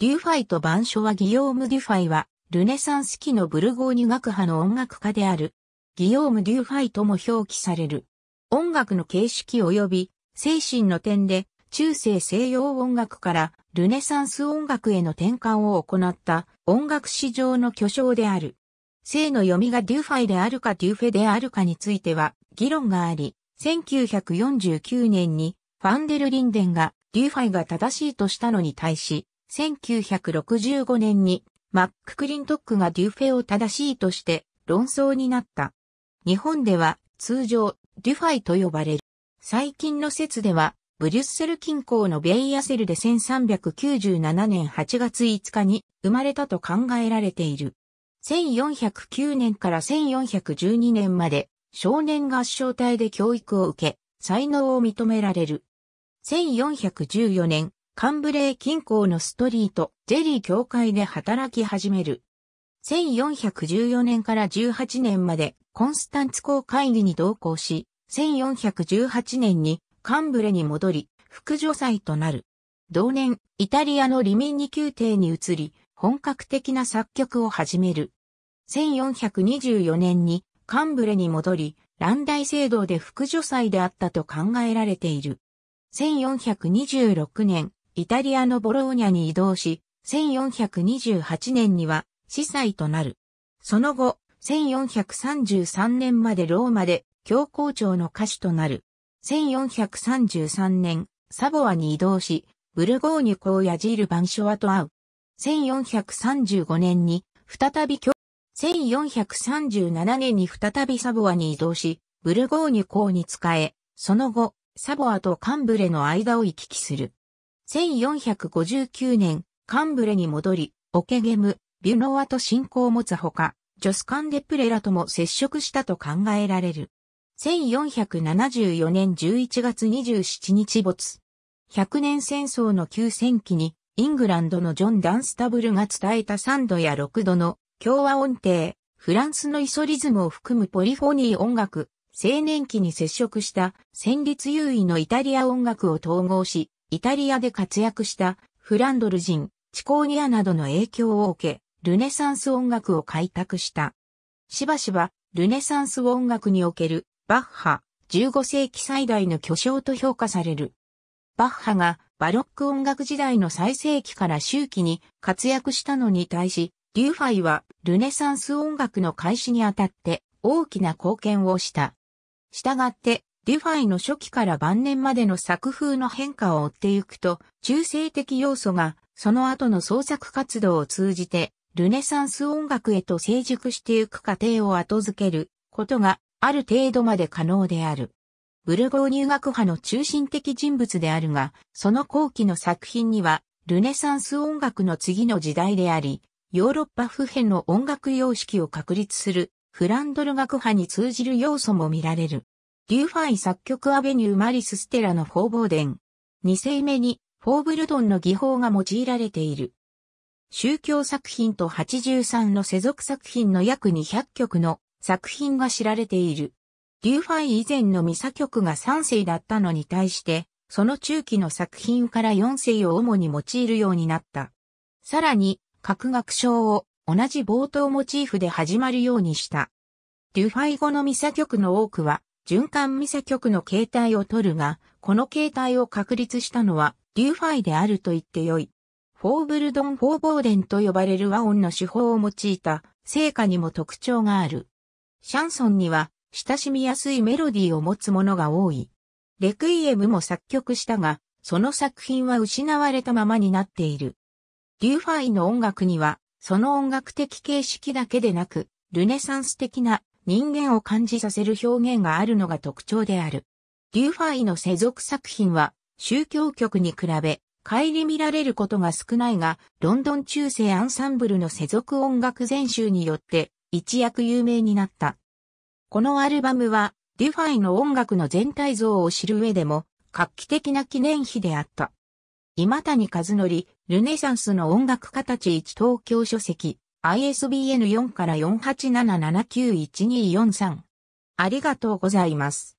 デューファイと板書はギヨーム・デュファイは、ルネサンス期のブルゴーニュ学派の音楽家である、ギヨーム・デューファイとも表記される。音楽の形式及び精神の点で、中世西洋音楽からルネサンス音楽への転換を行った音楽史上の巨匠である。性の読みがデューファイであるかデューフェであるかについては議論があり、1949年にファンデルリンデンがデューファイが正しいとしたのに対し、1965年にマック・クリントックがデュフェを正しいとして論争になった。日本では通常デュファイと呼ばれる。最近の説ではブリュッセル近郊のベイヤセルで1397年8月5日に生まれたと考えられている。1409年から1412年まで少年合唱隊で教育を受け、才能を認められる。1414年、カンブレー近郊のストリート、ジェリー教会で働き始める。1414年から18年までコンスタンツ公会議に同行し、1418年にカンブレに戻り、副助祭となる。同年、イタリアのリミンニ宮廷に移り、本格的な作曲を始める。1424年にカンブレに戻り、乱大聖堂で副助祭であったと考えられている。1426年、イタリアのボローニャに移動し、1428年には司祭となる。その後、1433年までローマで教皇庁の歌手となる。1433年、サボアに移動し、ブルゴーニュ公やジール・バンショワと会う。1435年に、再び教、1437年に再びサボアに移動し、ブルゴーニュ公に仕え、その後、サボアとカンブレの間を行き来する。1459年、カンブレに戻り、オケゲム、ビュノワと信仰を持つほか、ジョスカンデプレラとも接触したと考えられる。1474年11月27日没。100年戦争の休戦期に、イングランドのジョン・ダンスタブルが伝えた3度や6度の共和音程、フランスのイソリズムを含むポリフォニー音楽、青年期に接触した戦慄優位のイタリア音楽を統合し、イタリアで活躍したフランドル人、チコーニアなどの影響を受け、ルネサンス音楽を開拓した。しばしば、ルネサンス音楽における、バッハ、15世紀最大の巨匠と評価される。バッハがバロック音楽時代の最盛期から周期に活躍したのに対し、リューファイはルネサンス音楽の開始にあたって大きな貢献をした。したがってデファイの初期から晩年までの作風の変化を追っていくと、中性的要素がその後の創作活動を通じて、ルネサンス音楽へと成熟していく過程を後付けることがある程度まで可能である。ブルゴーニュ学派の中心的人物であるが、その後期の作品には、ルネサンス音楽の次の時代であり、ヨーロッパ普遍の音楽様式を確立するフランドル学派に通じる要素も見られる。リューファイ作曲アベニューマリスステラのフォーボーデン。二世目に、フォーブルドンの技法が用いられている。宗教作品と83の世俗作品の約200曲の作品が知られている。リューファイ以前のミサ曲が3世だったのに対して、その中期の作品から4世を主に用いるようになった。さらに、各楽章を同じ冒頭モチーフで始まるようにした。デュファイ後のミサ曲の多くは、循環ミサ局の形態を取るが、この形態を確立したのは、リューファイであると言ってよい。フォーブルドン・フォーボーデンと呼ばれる和音の手法を用いた成果にも特徴がある。シャンソンには親しみやすいメロディーを持つものが多い。レクイエムも作曲したが、その作品は失われたままになっている。リューファイの音楽には、その音楽的形式だけでなく、ルネサンス的な人間を感じさせる表現があるのが特徴である。リューファイの世俗作品は宗教曲に比べ、帰り見られることが少ないが、ロンドン中世アンサンブルの世俗音楽全集によって一躍有名になった。このアルバムは、デュファイの音楽の全体像を知る上でも、画期的な記念碑であった。今谷和則、ルネサンスの音楽家たち一東京書籍、ISBN4 から487791243。ありがとうございます。